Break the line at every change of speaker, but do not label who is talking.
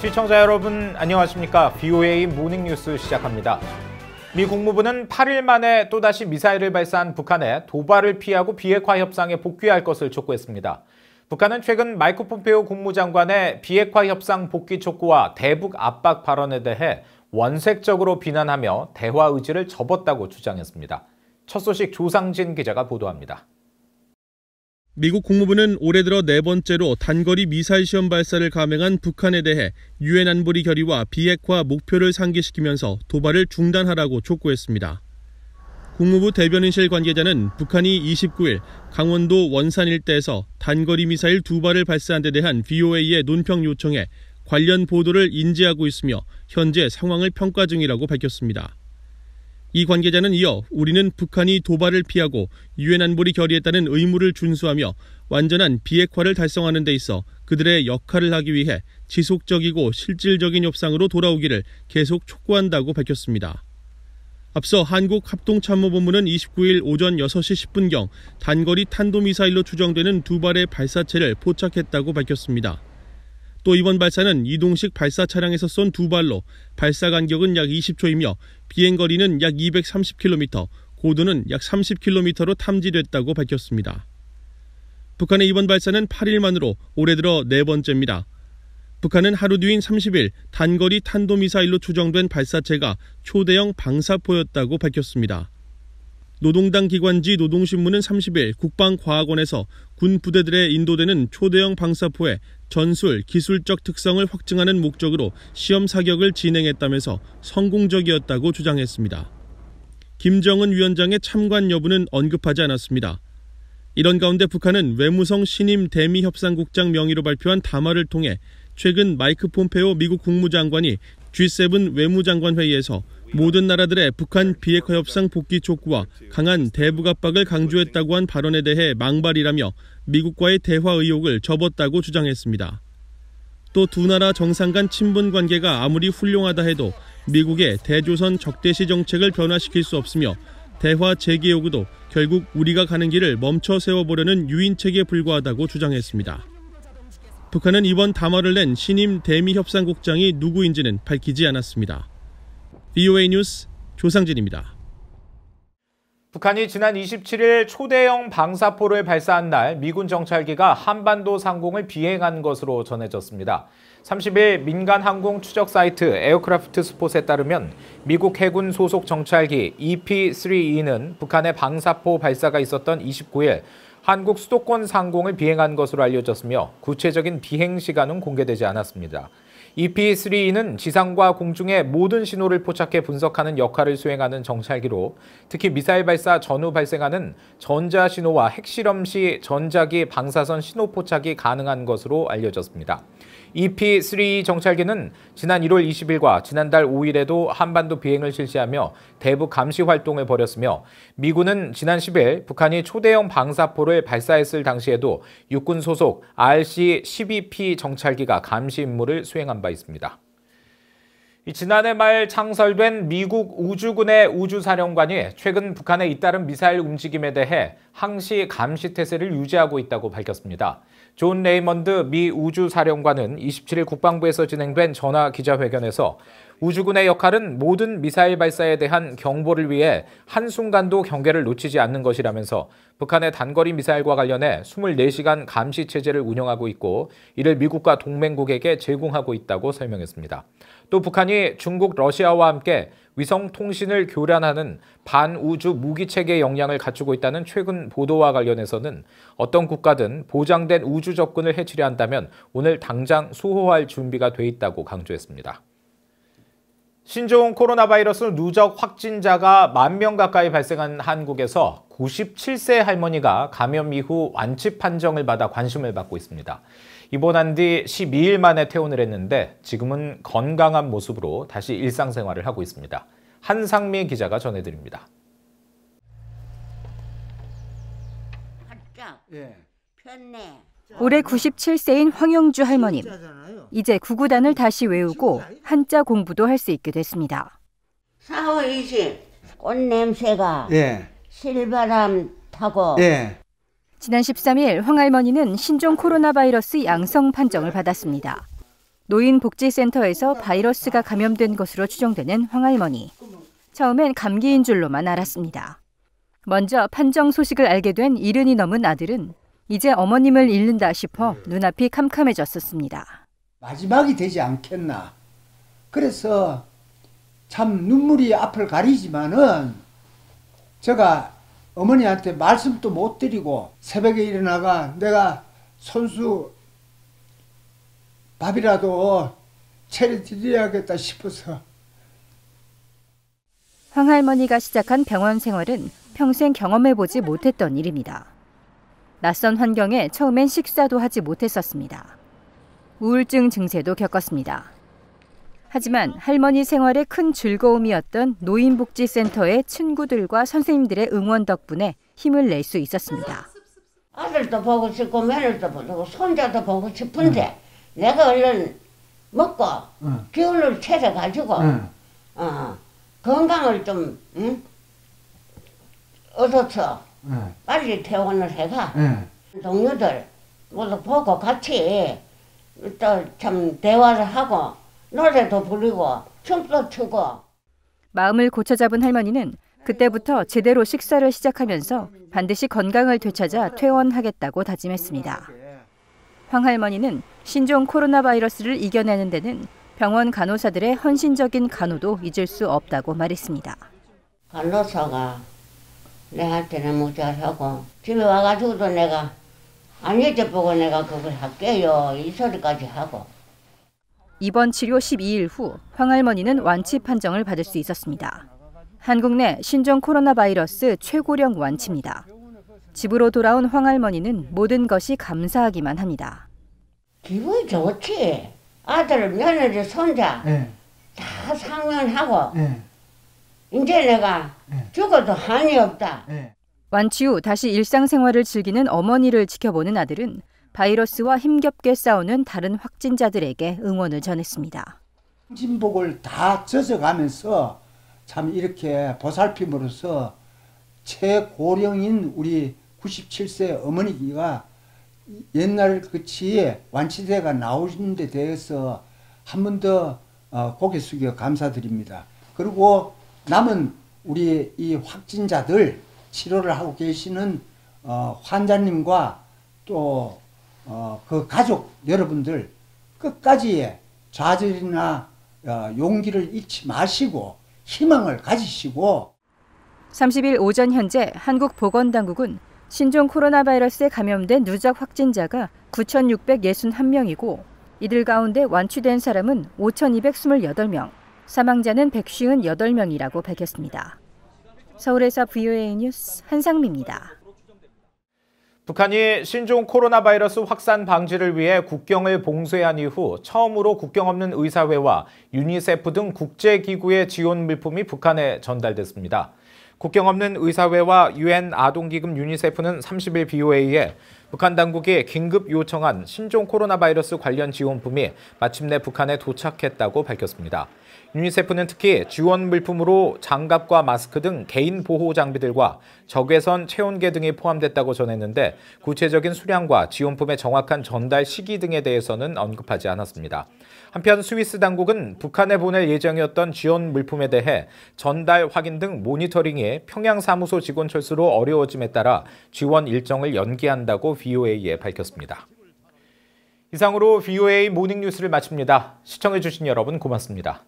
시청자 여러분 안녕하십니까. BOA 모닝뉴스 시작합니다. 미 국무부는 8일 만에 또다시 미사일을 발사한 북한에 도발을 피하고 비핵화 협상에 복귀할 것을 촉구했습니다. 북한은 최근 마이크 폼페오 국무장관의 비핵화 협상 복귀 촉구와 대북 압박 발언에 대해 원색적으로 비난하며 대화 의지를 접었다고 주장했습니다. 첫 소식 조상진 기자가 보도합니다.
미국 국무부는 올해 들어 네 번째로 단거리 미사일 시험 발사를 감행한 북한에 대해 유엔 안보리 결의와 비핵화 목표를 상기시키면서 도발을 중단하라고 촉구했습니다. 국무부 대변인실 관계자는 북한이 29일 강원도 원산 일대에서 단거리 미사일 두 발을 발사한 데 대한 VOA의 논평 요청에 관련 보도를 인지하고 있으며 현재 상황을 평가 중이라고 밝혔습니다. 이 관계자는 이어 우리는 북한이 도발을 피하고 유엔 안보리 결의했다는 의무를 준수하며 완전한 비핵화를 달성하는 데 있어 그들의 역할을 하기 위해 지속적이고 실질적인 협상으로 돌아오기를 계속 촉구한다고 밝혔습니다. 앞서 한국합동참모본부는 29일 오전 6시 10분경 단거리 탄도미사일로 추정되는 두 발의 발사체를 포착했다고 밝혔습니다. 또 이번 발사는 이동식 발사 차량에서 쏜 두 발로 발사 간격은 약 20초이며 비행 거리는 약 230km, 고도는 약 30km로 탐지됐다고 밝혔습니다. 북한의 이번 발사는 8일 만으로 올해 들어 네 번째입니다. 북한은 하루 뒤인 30일 단거리 탄도미사일로 추정된 발사체가 초대형 방사포였다고 밝혔습니다. 노동당 기관지 노동신문은 30일 국방과학원에서 군 부대들의 인도되는 초대형 방사포에 전술, 기술적 특성을 확증하는 목적으로 시험 사격을 진행했다면서 성공적이었다고 주장했습니다. 김정은 위원장의 참관 여부는 언급하지 않았습니다. 이런 가운데 북한은 외무성 신임 대미 협상국장 명의로 발표한 담화를 통해 최근 마이크 폼페오 미국 국무장관이 G7 외무장관 회의에서 모든 나라들의 북한 비핵화 협상 복귀 촉구와 강한 대북 압박을 강조했다고 한 발언에 대해 망발이라며 미국과의 대화 의혹을 접었다고 주장했습니다. 또 두 나라 정상 간 친분 관계가 아무리 훌륭하다 해도 미국의 대조선 적대시 정책을 변화시킬 수 없으며 대화 재개 요구도 결국 우리가 가는 길을 멈춰 세워보려는 유인책에 불과하다고 주장했습니다. 북한은 이번 담화를 낸 신임 대미 협상국장이 누구인지는 밝히지 않았습니다. VOA 뉴스 조상진입니다.
북한이 지난 27일 초대형 방사포를 발사한 날 미군 정찰기가 한반도 상공을 비행한 것으로 전해졌습니다. 30일 민간 항공 추적 사이트 에어크래프트 스폿에 따르면 미국 해군 소속 정찰기 EP-32는 북한의 방사포 발사가 있었던 29일 한국 수도권 상공을 비행한 것으로 알려졌으며 구체적인 비행 시간은 공개되지 않았습니다. EP3는 지상과 공중의 모든 신호를 포착해 분석하는 역할을 수행하는 정찰기로 특히 미사일 발사 전후 발생하는 전자 신호와 핵실험 시 전자기 방사선 신호 포착이 가능한 것으로 알려졌습니다. EP3 정찰기는 지난 1월 20일과 지난달 5일에도 한반도 비행을 실시하며 대북 감시 활동을 벌였으며 미군은 지난 10일 북한이 초대형 방사포를 발사했을 당시에도 육군 소속 RC-12P 정찰기가 감시 임무를 수행한 바 있습니다. 지난해 말 창설된 미국 우주군의 우주사령관이 최근 북한의 잇따른 미사일 움직임에 대해 항시 감시 태세를 유지하고 있다고 밝혔습니다. 존 레이먼드 미 우주사령관은 27일 국방부에서 진행된 전화 기자회견에서 우주군의 역할은 모든 미사일 발사에 대한 경보를 위해 한순간도 경계를 놓치지 않는 것이라면서 북한의 단거리 미사일과 관련해 24시간 감시 체제를 운영하고 있고 이를 미국과 동맹국에게 제공하고 있다고 설명했습니다. 또 북한이 중국, 러시아와 함께 위성 통신을 교란하는 반우주 무기체계 역량을 갖추고 있다는 최근 보도와 관련해서는 어떤 국가든 보장된 우주 접근을 해치려 한다면 오늘 당장 수호할 준비가 돼 있다고 강조했습니다. 신종 코로나 바이러스 누적 확진자가 만 명 가까이 발생한 한국에서 97세 할머니가 감염 이후 완치 판정을 받아 관심을 받고 있습니다. 입원한 뒤 12일 만에 퇴원을 했는데 지금은 건강한 모습으로 다시 일상생활을 하고 있습니다. 한상미 기자가 전해드립니다.
아, 예.
편네. 올해 97세인 황영주 할머님. 이제 구구단을 다시 외우고 한자 공부도 할 수 있게 됐습니다.
4월 20. 꽃 냄새가
예.
실바람 타고 예. 지난 13일 황 할머니는 신종 코로나 바이러스 양성 판정을 받았습니다. 노인복지센터에서 바이러스가 감염된 것으로 추정되는 황 할머니. 처음엔 감기인 줄로만 알았습니다. 먼저 판정 소식을 알게 된 이른이 넘은 아들은 이제 어머님을 잃는다 싶어 네. 눈앞이 캄캄해졌었습니다. 마지막이 되지 않겠나.
그래서 참 눈물이 앞을 가리지만은 제가 어머니한테 말씀도 못 드리고 새벽에 일어나가 내가 손수 밥이라도 차려드려야겠다 싶어서
황할머니가 시작한 병원 생활은 평생 경험해보지 못했던 일입니다. 낯선 환경에 처음엔 식사도 하지 못했었습니다. 우울증 증세도 겪었습니다. 하지만 할머니 생활의 큰 즐거움이었던 노인복지센터의 친구들과 선생님들의 응원 덕분에 힘을 낼 수 있었습니다.
아들도 보고 싶고 며느도 보고 손자도 보고 싶은데 응. 내가 얼른 먹고 응. 기운을 차려가지고 응. 어, 건강을 좀 응? 얻어서 예. 빨리 퇴원을 해가 예. 동료들 모두 보고 같이 또참 대화를 하고 노래도
부르고 춤도 추고 마음을 고쳐잡은 할머니는 그때부터 제대로 식사를 시작하면서 반드시 건강을 되찾아 퇴원하겠다고 다짐했습니다. 황 할머니는 신종 코로나 바이러스를 이겨내는 데는 병원 간호사들의 헌신적인 간호도 잊을 수 없다고 말했습니다.
간호사가
내한테는 못잘하고
집에 와가지고도 내가 안일때 보고 내가 그걸 할게요 이 소리까지 하고
입원 치료 12일 후 황할머니는 완치 판정을 받을 수 있었습니다. 한국 내 신종 코로나 바이러스 최고령 완치입니다. 집으로 돌아온 황할머니는 모든 것이 감사하기만 합니다. 기분 좋지. 아들, 며느리, 손자
네.
다 상면하고 네. 예. 이제 내가 예. 죽어도 한이 없다. 예.
완치 후 다시 일상생활을 즐기는 어머니를 지켜보는 아들은 바이러스와 힘겹게 싸우는 다른 확진자들에게 응원을 전했습니다.
진복을 다 젖어가면서 참 이렇게 보살핌으로써 최고령인 우리 97세 어머니가 옛날 그치 완치대가 나오신 데 대해서 한 번더 어, 고개 숙여 감사드립니다. 그리고 남은 우리 이 확진자들 치료를 하고 계시는 어, 환자님과 또그 어, 그 가족 여러분들 끝까지 좌절이나 어, 용기를 잃지 마시고 희망을 가지시고
30일 오전 현재 한국보건당국은 신종 코로나 바이러스에 감염된 누적 확진자가 9,661명이고 이들 가운데 완치된 사람은 5,228명, 사망자는 158명이라고 밝혔습니다. 서울에서 VOA 뉴스 한상미입니다.
북한이 신종 코로나 바이러스 확산 방지를 위해 국경을 봉쇄한 이후 처음으로 국경 없는 의사회와 유니세프 등 국제기구의 지원 물품이 북한에 전달됐습니다. 국경 없는 의사회와 유엔 아동기금 유니세프는 30일 BOA에 북한 당국이 긴급 요청한 신종 코로나 바이러스 관련 지원품이 마침내 북한에 도착했다고 밝혔습니다. 유니세프는 특히 지원 물품으로 장갑과 마스크 등 개인 보호 장비들과 적외선 체온계 등이 포함됐다고 전했는데 구체적인 수량과 지원품의 정확한 전달 시기 등에 대해서는 언급하지 않았습니다. 한편 스위스 당국은 북한에 보낼 예정이었던 지원 물품에 대해 전달 확인 등 모니터링이 평양 사무소 직원 철수로 어려워짐에 따라 지원 일정을 연기한다고 VOA에 밝혔습니다. 이상으로 VOA 모닝 뉴스를 마칩니다. 시청해주신 여러분 고맙습니다.